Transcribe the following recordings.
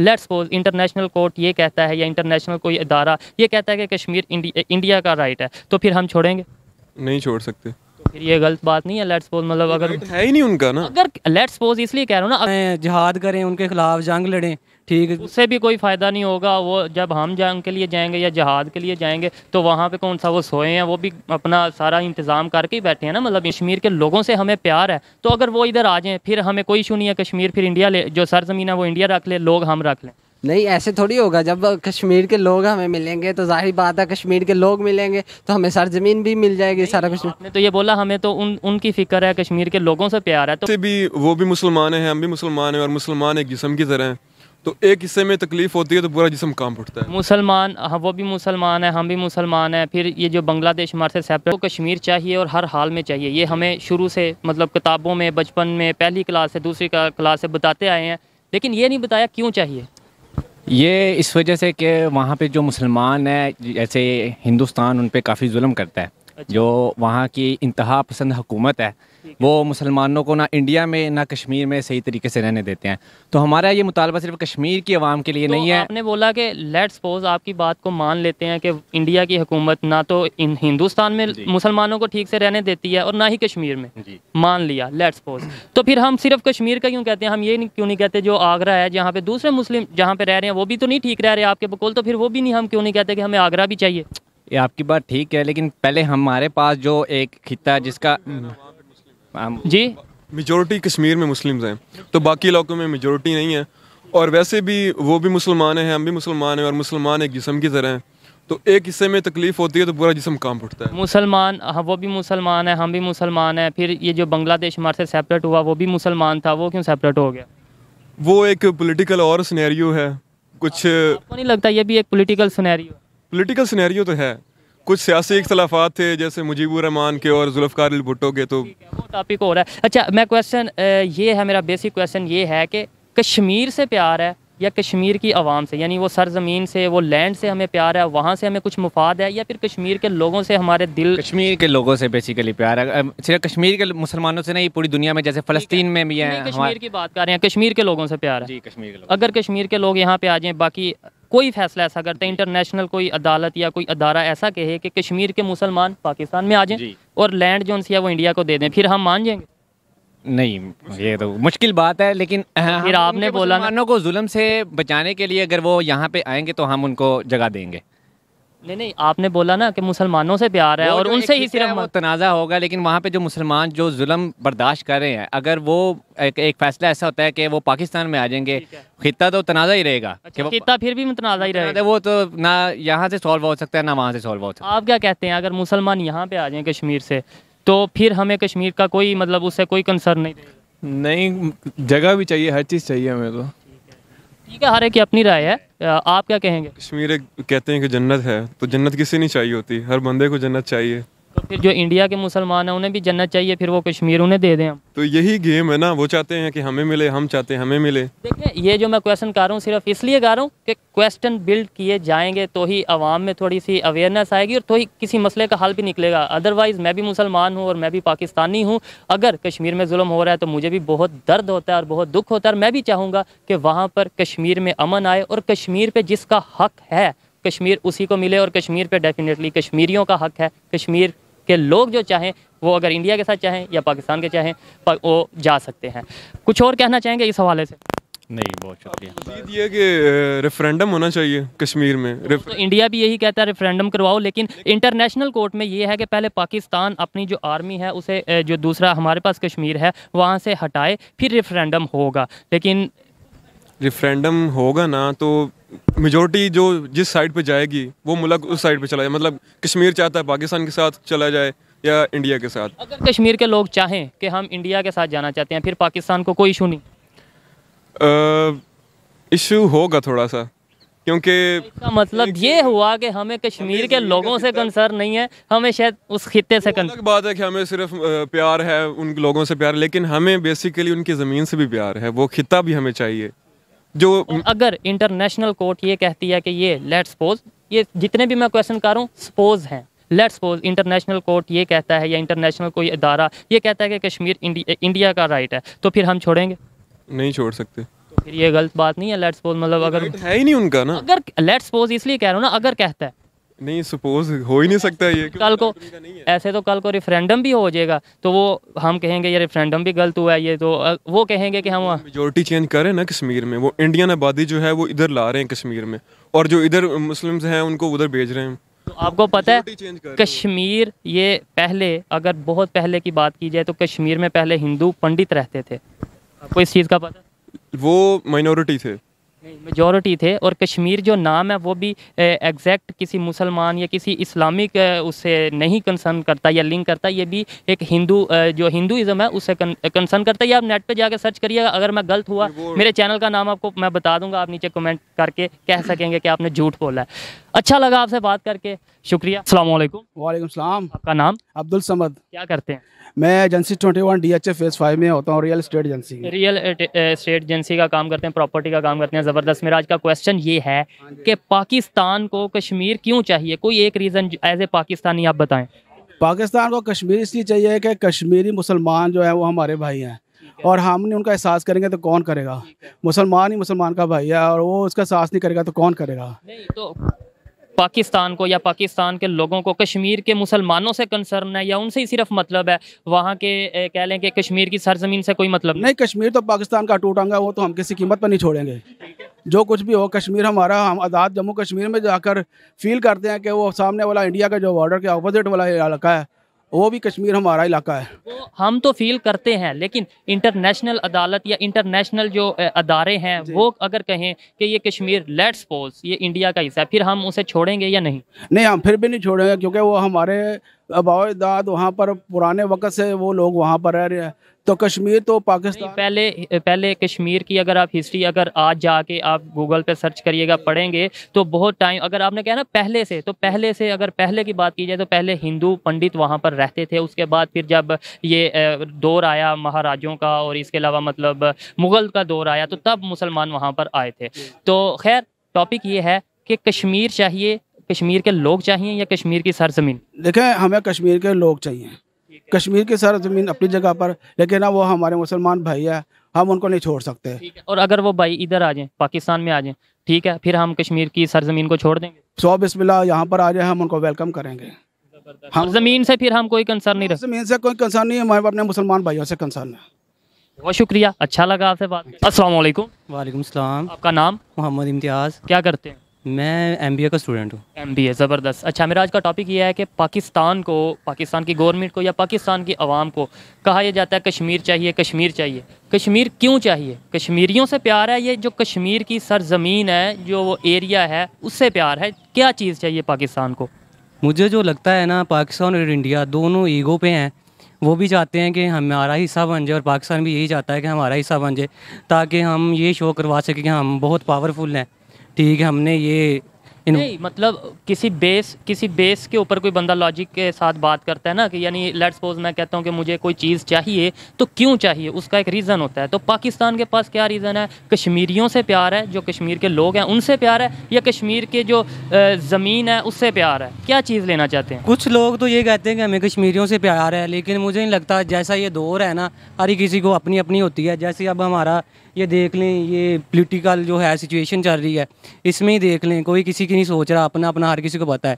Let's suppose international court ये कहता है या इंटरनेशनल कोई अदारा ये कहता है कि कश्मीर इंडिया, इंडिया का राइट है तो फिर हम छोड़ेंगे नहीं छोड़ सकते तो फिर ये गलत बात नहीं है लेट्स सपोज मतलब अगर है ही नहीं उनका ना अगर लेट्स सपोज इसलिए कह रहा हूँ ना जहाद करें उनके खिलाफ जंग लड़ें ठीक है उससे भी कोई फ़ायदा नहीं होगा वो जब हम जंग के लिए जाएंगे या जहाद के लिए जाएंगे तो वहाँ पे कौन सा वो सोए हैं वो भी अपना सारा इंतज़ाम करके ही बैठे हैं ना मतलब कश्मीर के लोगों से हमें प्यार है तो अगर वो इधर आ जाएँ फिर हमें कोई इशू नहीं है कश्मीर फिर इंडिया ले जो सरजमीन है वो इंडिया रख ले लोग हम रख लें नहीं ऐसे थोड़ी होगा जब कश्मीर के लोग हमें मिलेंगे तो जाहिर बात है कश्मीर के लोग मिलेंगे तो हमें सरजमीन ज़मीन भी मिल जाएगी सारा कुछ तो ये बोला हमें तो उन उनकी फ़िक्र है कश्मीर के लोगों से प्यार है तो भी वो भी मुसलमान हैं हम भी मुसलमान हैं और मुसलमान एक जिसम की तरह हैं तो एक हिस्से में तकलीफ होती है तो पूरा जिसम काम उठता है मुसलमान हाँ वो भी मुसलमान है हम भी मुसलमान हैं फिर ये जो बांग्लादेश हमारे से सेपरेट तो कश्मीर चाहिए और हर हाल में चाहिए ये हमें शुरू से मतलब किताबों में बचपन में पहली क्लास से दूसरी क्लास से बताते आए हैं लेकिन ये नहीं बताया क्यों चाहिए ये इस वजह से कि वहाँ पर जो मुसलमान है जैसे हिंदुस्तान उन पर काफ़ी म करता है अच्छा। जो वहाँ की इंतहा पसंद हुकूमत है वो मुसलमानों को ना इंडिया में ना कश्मीर में सही तरीके से रहने देते हैं तो हमारा ये मुतालबा सिर्फ कश्मीर की आवाम के लिए तो नहीं है आपने बोला कि लेट सपोज आपकी बात को मान लेते हैं कि इंडिया की हुकूमत ना तो हिंदुस्तान में मुसलमानों को ठीक से रहने देती है और ना ही कश्मीर में मान लिया लेट सपोज तो फिर हम सिर्फ कश्मीर का क्यों कहते हैं हम ये क्यों नहीं कहते जो आगरा है जहाँ पे दूसरे मुस्लिम जहाँ पे रह रहे हैं वो भी तो नहीं ठीक रह रहे आपके बकोल तो फिर वो भी नहीं हम क्यों नहीं कहते कि हमें आगरा भी चाहिए ये आपकी बात ठीक है लेकिन पहले हमारे पास जो एक खिता जिसका जी मेजोरिटी कश्मीर में मुस्लिम्स हैं तो बाकी इलाकों में मेजोरिटी नहीं है और वैसे भी वो भी मुसलमान हैं हम भी मुसलमान हैं और मुसलमान एक जिसम की तरह हैं तो एक हिस्से में तकलीफ़ होती है तो पूरा जिसम काम उठता है मुसलमान हाँ वो भी मुसलमान है हम भी मुसलमान हैं फिर ये जो बांग्लादेश हमारे से सेपरेट हुआ वो भी मुसलमान था वो क्यों सेपरेट हो गया वो एक पोलिटिकल और सिनेरियो है कुछ आपको नहीं लगता ये भी एक पोलिटिकल सिनेरियो पोलिटिकल सिनेरियो तो है कुछ सियासी इख्तलाफा थे जैसे मुजीबरहमान के और जुल्फ़ार भुट्टो के तो टॉपिक हो रहा है अच्छा मैं क्वेश्चन ये है मेरा बेसिक क्वेश्चन ये है कि कश्मीर से प्यार है या कश्मीर की आवाम से यानी वो सरजमीन से वो लैंड से हमें प्यार है वहाँ से हमें कुछ मुफाद है या फिर कश्मीर के लोगों से हमारे दिल कश्मीर के लोगों से बेसिकली प्यार है सिर्फ कश्मीर के मुसलमानों से नहीं पूरी दुनिया में जैसे फ़लस्तीन में भी है कश्मीर की बात कर रहे हैं कश्मीर के लोगों से प्यार है जी कश्मीर के अगर कश्मीर के लोग यहाँ पे आ जाए बाकी कोई फैसला ऐसा करते हैं इंटरनेशनल कोई अदालत या कोई अदारा ऐसा कहे कि कश्मीर के मुसलमान पाकिस्तान में आ जाएं और लैंड जो है वो इंडिया को दे दें फिर हम मान जाएंगे नहीं ये तो मुश्किल बात है लेकिन तो फिर आपने बोला मुसलमानों को जुल्म से बचाने के लिए अगर वो यहाँ पे आएंगे तो हम उनको जगह देंगे नहीं नहीं आपने बोला ना कि मुसलमानों से प्यार है और उनसे ही सिर्फ तनाज़ा होगा लेकिन वहाँ पे जो मुसलमान जो जुल्म बर्दाश्त कर रहे हैं अगर वो एक, एक फैसला ऐसा होता है कि वो पाकिस्तान में आ जाएंगे खिता तो तनाज़ा ही रहेगा अच्छा, खिता फिर भी तनाज़ा ही रहेगा वो तो ना यहाँ से सॉल्व हो सकता है ना वहाँ से सॉल्व हो सकता है आप क्या कहते हैं अगर मुसलमान यहाँ पे आ जाए कश्मीर से तो फिर हमें कश्मीर का कोई मतलब उससे कोई कंसर्न नहीं नहीं जगह भी चाहिए हर चीज़ चाहिए हमें तो ठीक है हर एक अपनी राय है आप क्या कहेंगे कश्मीर एक कहते हैं कि जन्नत है तो जन्नत किसी नहीं चाहिए होती हर बंदे को जन्नत चाहिए तो फिर जो इंडिया के मुसलमान हैं उन्हें भी जन्नत चाहिए फिर वो कश्मीर उन्हें दे दें हम तो यही गेम है ना वो चाहते हैं कि हमें मिले हम चाहते हैं हमें मिले देखिए ये जो मैं क्वेश्चन कर रहा हूँ सिर्फ इसलिए कर रहा हूँ कि क्वेश्चन बिल्ड किए जाएंगे तो ही आवाम में थोड़ी सी अवेयरनेस आएगी और तो ही किसी मसले का हल भी निकलेगा अदरवाइज़ मैं भी मुसलमान हूँ और मैं भी पाकिस्तानी हूँ अगर कश्मीर में जुल्म हो रहा है तो मुझे भी बहुत दर्द होता है और बहुत दुख होता है और मैं भी चाहूँगा कि वहाँ पर कश्मीर में अमन आए और कश्मीर पर जिसका हक है कश्मीर उसी को मिले और कश्मीर पे डेफिनेटली कश्मीरियों का हक है कश्मीर कि लोग जो चाहें वो अगर इंडिया के साथ चाहें या पाकिस्तान के चाहें वो जा सकते हैं कुछ और कहना चाहेंगे इस हवाले से नहीं बहुत शुक्रिया ये कि रेफरेंडम होना चाहिए कश्मीर में तो इंडिया भी यही कहता है रेफरेंडम करवाओ लेकिन इंटरनेशनल कोर्ट में ये है कि पहले पाकिस्तान अपनी जो आर्मी है उसे जो दूसरा हमारे पास कश्मीर है वहाँ से हटाए फिर रेफरेंडम होगा लेकिन रेफरेंडम होगा ना तो मेजोरिटी जो जिस साइड पे जाएगी वो मुल्क उस साइड पे चला जाए मतलब कश्मीर चाहता है पाकिस्तान के साथ चला जाए या इंडिया के साथ अगर कश्मीर के लोग चाहें कि हम इंडिया के साथ जाना चाहते हैं फिर पाकिस्तान को कोई इशू नहीं इशू होगा थोड़ा सा क्योंकि इसका मतलब ये हुआ कि हमें कश्मीर के लोगों से कंसर्न नहीं है हमें शायद उस खत्े से कंसर्न बात है कि हमें सिर्फ प्यार है उन लोगों से प्यार लेकिन हमें बेसिकली उनकी ज़मीन से भी प्यार है वो खिता भी हमें चाहिए जो अगर इंटरनेशनल कोर्ट ये कहती है कि ये लेट सपोज ये जितने भी मैं क्वेश्चन कर रहा हूँ सपोज हैं लेट सपोज इंटरनेशनल कोर्ट ये कहता है या इंटरनेशनल कोई अदारा ये कहता है कि कश्मीर इंडिया, का राइट है तो फिर हम छोड़ेंगे नहीं छोड़ सकते तो फिर ये गलत बात नहीं है लेट सपोज मतलब तो अगर है ही नहीं उनका ना अगर लेट सपोज इसलिए कह रहा हूँ ना अगर कहता है नहीं सपोज हो ही नहीं सकता ये कल को ऐसे तो कल को रेफरेंडम भी हो जाएगा तो वो हम कहेंगे ये रेफरेंडम भी गलत हुआ है ये तो वो कहेंगे कि हम मेजोरिटी चेंज करें ना कश्मीर में वो इंडियन आबादी जो है वो इधर ला रहे हैं कश्मीर में और जो इधर मुस्लिम्स हैं उनको उधर भेज रहे हैं तो आपको पता है कश्मीर ये पहले अगर बहुत पहले की बात की जाए तो कश्मीर में पहले हिंदू पंडित रहते थे आपको इस चीज़ का पता वो माइनॉरिटी थे मेजोरिटी मेजॉरिटी थे और कश्मीर जो नाम है वो भी एग्जैक्ट किसी मुसलमान या किसी इस्लामिक उससे नहीं कंसर्न करता या लिंक करता ये भी एक हिंदू जो हिंदूज़म है उससे कंसर्न करता है या आप नेट पे जाकर सर्च करिएगा अगर मैं गलत हुआ मेरे चैनल का नाम आपको मैं बता दूंगा आप नीचे कमेंट करके कह सकेंगे कि आपने झूठ बोला है अच्छा लगा आपसे बात करके शुक्रिया अस्सलाम वालेकुम वालेकुम सलाम आपका नाम अब्दुल समद क्या करते हैं मैं agency twenty one D H phase five में होता हूँ real estate agency real estate agency का काम करते हैं प्रॉपर्टी का काम करते हैं ज़बरदस्त मेरा आज का क्वेश्चन ये है हाँ कि पाकिस्तान को कश्मीर क्यों चाहिए कोई एक रीज़न एज ए पाकिस्तानी आप बताएं पाकिस्तान को कश्मीर इसलिए चाहिए कि कश्मीरी मुसलमान जो है वो हमारे भाई हैं और हम नहीं उनका एहसास करेंगे तो कौन करेगा मुसलमान ही मुसलमान का भाई है और वो उसका एहसास नहीं करेगा तो कौन करेगा नहीं तो पाकिस्तान को या पाकिस्तान के लोगों को कश्मीर के मुसलमानों से कंसर्न है या उनसे ही सिर्फ मतलब है वहाँ के कह लें कि कश्मीर की सरजमीन से कोई मतलब नहीं, कश्मीर तो पाकिस्तान का टूट टूटांगा वो तो हम किसी कीमत पर नहीं छोड़ेंगे जो कुछ भी हो कश्मीर हमारा हम आज़ाद जम्मू कश्मीर में जाकर फील करते हैं कि वो सामने वाला इंडिया का जो बॉर्डर के अपोजिट वाला इलाका है वो भी कश्मीर हमारा इलाका है हम तो फील करते हैं लेकिन इंटरनेशनल अदालत या इंटरनेशनल जो अदारे हैं वो अगर कहें कि ये कश्मीर लेट्स पोज ये इंडिया का हिस्सा है फिर हम उसे छोड़ेंगे या नहीं नहीं हम फिर भी नहीं छोड़ेंगे क्योंकि वो हमारे अबावदाद वहाँ पर पुराने वक्त से वो लोग वहाँ पर रह रहे हैं तो कश्मीर तो पाकिस्तान पहले पहले कश्मीर की अगर आप हिस्ट्री अगर आज जाके आप गूगल पे सर्च करिएगा पढ़ेंगे तो बहुत टाइम अगर आपने कहा ना पहले से तो पहले से अगर पहले की बात की जाए तो पहले हिंदू पंडित वहाँ पर रहते थे उसके बाद फिर जब ये दौर आया महाराजों का और इसके अलावा मतलब मुग़ल का दौर आया तो तब मुसलमान वहाँ पर आए थे तो खैर टॉपिक ये है कि कश्मीर चाहिए कश्मीर के लोग चाहिए या कश्मीर की सरजमीन देखें हमें कश्मीर के लोग चाहिए कश्मीर की सर ज़मीन अपनी जगह पर लेकिन अब वो हमारे मुसलमान भाई है हम उनको नहीं छोड़ सकते और अगर वो भाई इधर आ जाएँ पाकिस्तान में आ जाए ठीक है फिर हम कश्मीर की सरजमीन को छोड़ देंगे सौ बिस्मिल्लाह यहाँ पर आ जाए हम उनको वेलकम करेंगे हम ज़मीन से फिर हम कोई कंसर्न नहीं ज़मीन से कोई कंसर्न नहीं हमारे अपने मुसलमान भाइयों से कंसर्न है बहुत शुक्रिया अच्छा लगा आपसे बात असलम वालेकुम वालेकुम सलाम आपका नाम मोहम्मद इम्तियाज़ क्या करते हैं मैं एम का स्टूडेंट हूँ एम ज़बरदस्त अच्छा मेरा आज का टॉपिक ये है कि पाकिस्तान को पाकिस्तान की गवर्नमेंट को या पाकिस्तान की आवाम को कहा यह जाता है कश्मीर चाहिए कश्मीर चाहिए कश्मीर क्यों चाहिए कश्मीरियों से प्यार है ये जो कश्मीर की सरजमीन है जो वो एरिया है उससे प्यार है क्या चीज़ चाहिए पाकिस्तान को मुझे जो लगता है ना पाकिस्तान और इंडिया दोनों ईगो पे हैं वो भी चाहते हैं कि हमारा हिस्सा बन जाए और पाकिस्तान भी यही चाहता है कि हमारा हिस्सा बन जाए ताकि हम ये शो करवा सकें कि हम बहुत पावरफुल हैं ठीक है हमने ये नहीं मतलब किसी बेस किसी बेस के ऊपर कोई बंदा लॉजिक के साथ बात करता है ना कि यानी लेट सपोज मैं कहता हूँ कि मुझे कोई चीज़ चाहिए तो क्यों चाहिए उसका एक रीज़न होता है तो पाकिस्तान के पास क्या रीज़न है कश्मीरियों से प्यार है जो कश्मीर के लोग हैं उनसे प्यार है या कश्मीर के जो ज़मीन है उससे प्यार है क्या चीज़ लेना चाहते हैं कुछ लोग तो ये कहते हैं कि हमें कश्मीरियों से प्यार है लेकिन मुझे नहीं लगता जैसा ये दौर है ना हर किसी को अपनी अपनी होती है जैसे अब हमारा ये देख लें ये पोलिटिकल जो है सिचुएशन चल रही है इसमें ही देख लें कोई किसी की नहीं सोच रहा अपना अपना हर किसी को पता है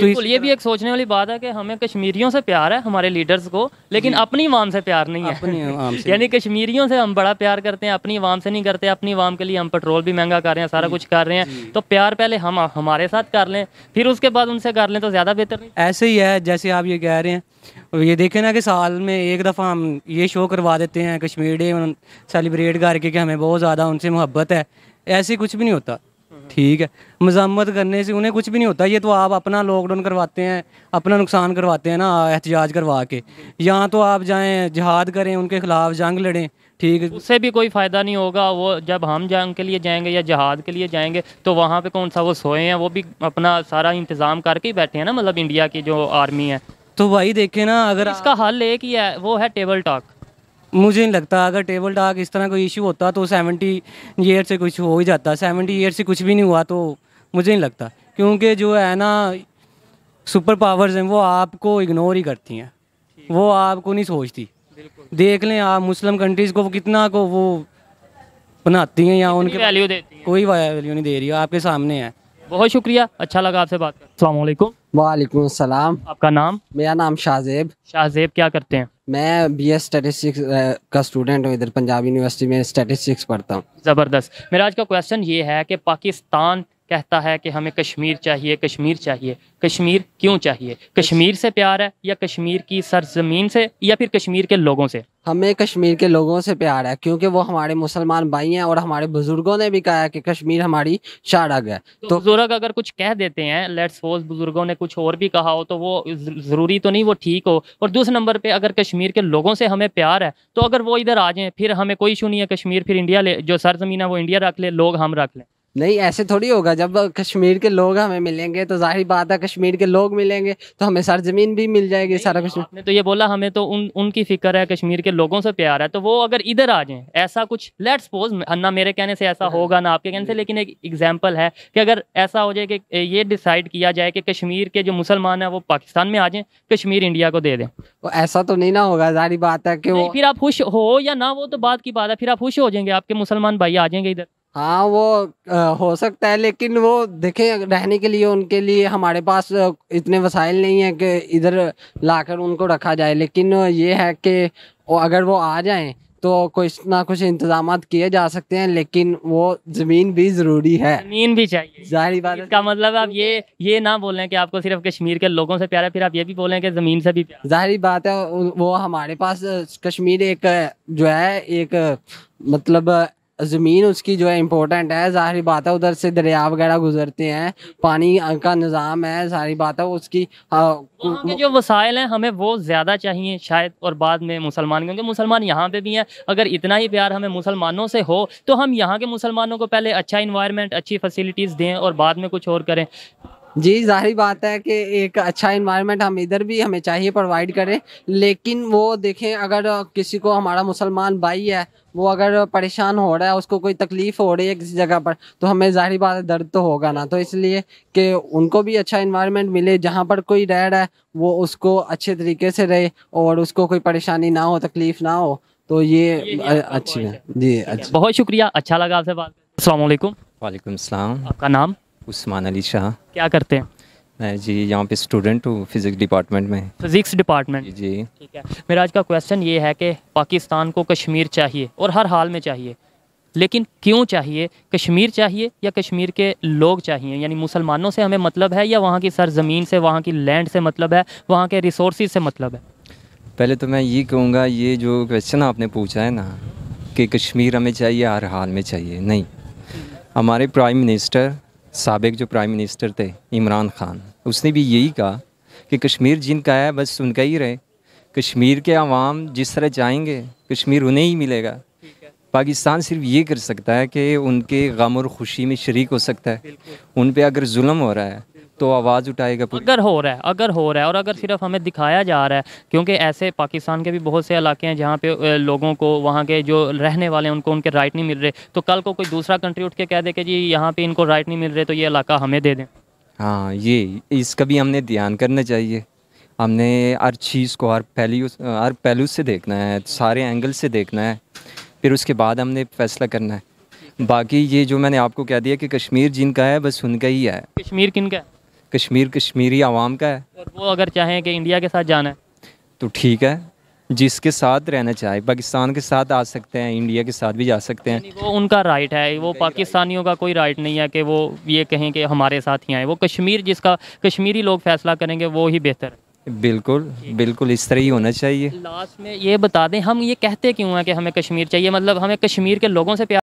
तो इस... ये भी एक सोचने वाली बात है कि हमें कश्मीरियों से प्यार है हमारे लीडर्स को लेकिन अपनी वाम से प्यार नहीं है अपनी यानी कश्मीरियों से हम बड़ा प्यार करते हैं अपनी वाम से नहीं करते अपनी वाम के लिए हम पेट्रोल भी महंगा कर रहे हैं सारा कुछ कर रहे हैं तो प्यार पहले हम हमारे साथ कर लें फिर उसके बाद उनसे कर लें तो ज़्यादा बेहतर ऐसे ही है जैसे आप ये कह रहे हैं और ये देखें ना कि साल में एक दफ़ा हम ये शो करवा देते हैं कश्मीर डे सेलिब्रेट करके कि हमें बहुत ज़्यादा उनसे मोहब्बत है ऐसे कुछ भी नहीं होता ठीक है मजम्मत करने से उन्हें कुछ भी नहीं होता ये तो आप अपना लॉकडाउन करवाते हैं अपना नुकसान करवाते हैं ना एहतजाज करवा के यहाँ तो आप जाएँ जहाद करें उनके खिलाफ जंग लड़ें ठीक है उससे भी कोई फ़ायदा नहीं होगा वो जब हम जंग के लिए जाएंगे या जहाद के लिए जाएंगे तो वहाँ पे कौन सा वो सोए हैं वो भी अपना सारा इंतज़ाम करके ही बैठे हैं ना मतलब इंडिया की जो आर्मी है तो भाई देखे ना अगर तो इसका हल एक ही है वो है टेबल टॉक मुझे नहीं लगता अगर टेबल टॉक इस तरह कोई इशू होता तो सेवेंटी ईयर से कुछ हो ही जाता सेवेंटी ईयर से कुछ भी नहीं हुआ तो मुझे नहीं लगता क्योंकि जो है ना सुपर पावर्स हैं वो आपको इग्नोर ही करती हैं वो आपको नहीं सोचती देख लें आप मुस्लिम कंट्रीज़ को कितना को वो बनाती हैं या उनके वैल्यू देती कोई वैल्यू नहीं दे रही आपके सामने है बहुत शुक्रिया अच्छा लगा आपसे बात कर वालेकुम सलाम आपका नाम मेरा नाम शाहजेब शाहजेब क्या करते हैं मैं बी एस स्टेटिस्टिक्स का स्टूडेंट हूँ इधर पंजाब यूनिवर्सिटी में स्टेटिस्टिक्स पढ़ता हूँ ज़बरदस्त मेरा आज का क्वेश्चन ये है कि पाकिस्तान कहता है कि हमें कश्मीर चाहिए कश्मीर चाहिए कश्मीर क्यों चाहिए कश्मीर से प्यार है या कश्मीर की सरजमीन से या फिर कश्मीर के लोगों से हमें कश्मीर के लोगों से प्यार है क्योंकि वो हमारे मुसलमान भाई हैं और हमारे बुजुर्गों ने भी कहा है कि कश्मीर हमारी शारग है तो, तो बुजुर्ग अगर कुछ कह देते हैं लेट्स सपोज बुजुर्गों ने कुछ और भी कहा हो तो वो जरूरी तो नहीं वो ठीक हो और दूसरे नंबर पर अगर कश्मीर के लोगों से हमें प्यार है तो अगर वो इधर आ जाए फिर हमें कोई इशू नहीं है कश्मीर फिर इंडिया ले जो सरजमीन है वो इंडिया रख ले लोग हम रख लें नहीं ऐसे थोड़ी होगा जब कश्मीर के लोग हमें मिलेंगे तो जाहिर बात है कश्मीर के लोग मिलेंगे तो हमें सर जमीन भी मिल जाएगी सारा कुछ तो ये बोला हमें तो उन उनकी फिक्र है कश्मीर के लोगों से प्यार है तो वो अगर इधर आ जाए ऐसा कुछ लेट सपोज ना मेरे कहने से ऐसा हाँ। होगा ना आपके कहने से हम्म। लेकिन एक एग्जाम्पल है कि अगर ऐसा हो जाए कि ये डिसाइड किया जाए कि कश्मीर के जो मुसलमान है वो पाकिस्तान में आ जाए कश्मीर इंडिया को दे दें ऐसा तो नहीं ना होगा जारी बात है कि फिर आप खुश हो या ना वो तो बात की बात है फिर आप खुश हो जाएंगे आपके मुसलमान भाई आ जाएंगे इधर हाँ वो आ, हो सकता है लेकिन वो देखें रहने के लिए उनके लिए हमारे पास इतने वसाइल नहीं है कि इधर लाकर उनको रखा जाए लेकिन ये है कि अगर वो आ जाएं तो कुछ ना कुछ इंतजाम किए जा सकते हैं लेकिन वो जमीन भी जरूरी है जमीन भी चाहिए जाहिर बात इसका मतलब आप ये ये ना बोलें कि आपको सिर्फ कश्मीर के लोगों से प्यार है फिर आप ये भी बोलें कि जमीन से भी जाहिर बात है वो हमारे पास कश्मीर एक जो है एक मतलब ज़मीन उसकी जो है इम्पोर्टेंट है सारी बात है उधर से दरिया वगैरह गुजरते हैं पानी का निज़ाम है सारी बात है उसकी आ, जो वसाइल हैं हमें वो ज़्यादा चाहिए शायद और बाद में मुसलमान क्योंकि मुसलमान यहाँ पे भी हैं अगर इतना ही प्यार हमें मुसलमानों से हो तो हम यहाँ के मुसलमानों को पहले अच्छा इन्वायरमेंट अच्छी फैसिलिटीज़ दें और बाद में कुछ और करें जी जाहिर बात है कि एक अच्छा इन्वायरमेंट हम इधर भी हमें चाहिए प्रोवाइड करें लेकिन वो देखें अगर किसी को हमारा मुसलमान भाई है वो अगर परेशान हो रहा है उसको कोई तकलीफ़ हो रही है किसी जगह पर तो हमें ज़ाहिर बात है दर्द तो होगा ना तो इसलिए कि उनको भी अच्छा इन्वायरमेंट मिले जहाँ पर कोई रह रहा है वो उसको अच्छे तरीके से रहे और उसको कोई परेशानी ना हो तकलीफ़ ना हो तो ये, ये अच्छी है जी अच्छा बहुत शुक्रिया अच्छा लगा आपसे बात असल वालेकुम वालेकुम आपका नाम उस्मान अली शाह क्या करते हैं मैं जी यहाँ पे स्टूडेंट हूँ फिज़िक्स डिपार्टमेंट में फिज़िक्स डिपार्टमेंट जी ठीक है मेरा आज का क्वेश्चन ये है कि पाकिस्तान को कश्मीर चाहिए और हर हाल में चाहिए लेकिन क्यों चाहिए कश्मीर चाहिए या कश्मीर के लोग चाहिए यानी मुसलमानों से हमें मतलब है या वहाँ की सरजमीन से वहाँ की लैंड से मतलब है वहाँ के रिसोर्स से मतलब है पहले तो मैं ये कहूँगा ये जो क्वेश्चन आपने पूछा है ना कि कश्मीर हमें चाहिए हर हाल में चाहिए नहीं हम्म। हमारे प्राइम मिनिस्टर सबक जो प्राइम मिनिस्टर थे इमरान ख़ान उसने भी यही कहा कि कश्मीर जिनका है बस उनका ही रहे कश्मीर के आवाम जिस तरह चाहेंगे कश्मीर उन्हें ही मिलेगा पाकिस्तान सिर्फ ये कर सकता है कि उनके गम और ख़ुशी में शरीक हो सकता है उन पर अगर जुल्म हो रहा है तो आवाज़ उठाएगा अगर हो रहा है अगर हो रहा है और अगर सिर्फ हमें दिखाया जा रहा है क्योंकि ऐसे पाकिस्तान के भी बहुत से इलाके हैं जहाँ पे लोगों को वहाँ के जो रहने वाले हैं उनको उनके राइट नहीं मिल रहे तो कल को कोई दूसरा कंट्री उठ के कह दे कि जी यहाँ पे इनको राइट नहीं मिल रहे तो ये इलाका हमें दे दें हाँ ये इसका भी हमने ध्यान करना चाहिए हमने हर चीज़ को हर पहलू हर पहलू से देखना है सारे एंगल से देखना है फिर उसके बाद हमने फैसला करना है बाकी ये जो मैंने आपको कह दिया कि कश्मीर जिनका है बस उनका ही है कश्मीर किन का है कश्मीर कश्मीरी आवाम का है और वो अगर चाहें कि इंडिया के साथ जाना है तो ठीक है जिसके साथ रहना चाहे पाकिस्तान के साथ आ सकते हैं इंडिया के साथ भी जा सकते हैं वो उनका राइट है वो पाकिस्तानियों का कोई राइट नहीं है कि वो ये कहें कि हमारे साथ ही आए वो कश्मीर जिसका कश्मीरी लोग फैसला करेंगे वो ही बेहतर है बिल्कुल बिल्कुल इस तरह ही होना चाहिए लास्ट में ये बता दें हम ये कहते क्यों हैं कि हमें कश्मीर चाहिए मतलब हमें कश्मीर के लोगों से प्यार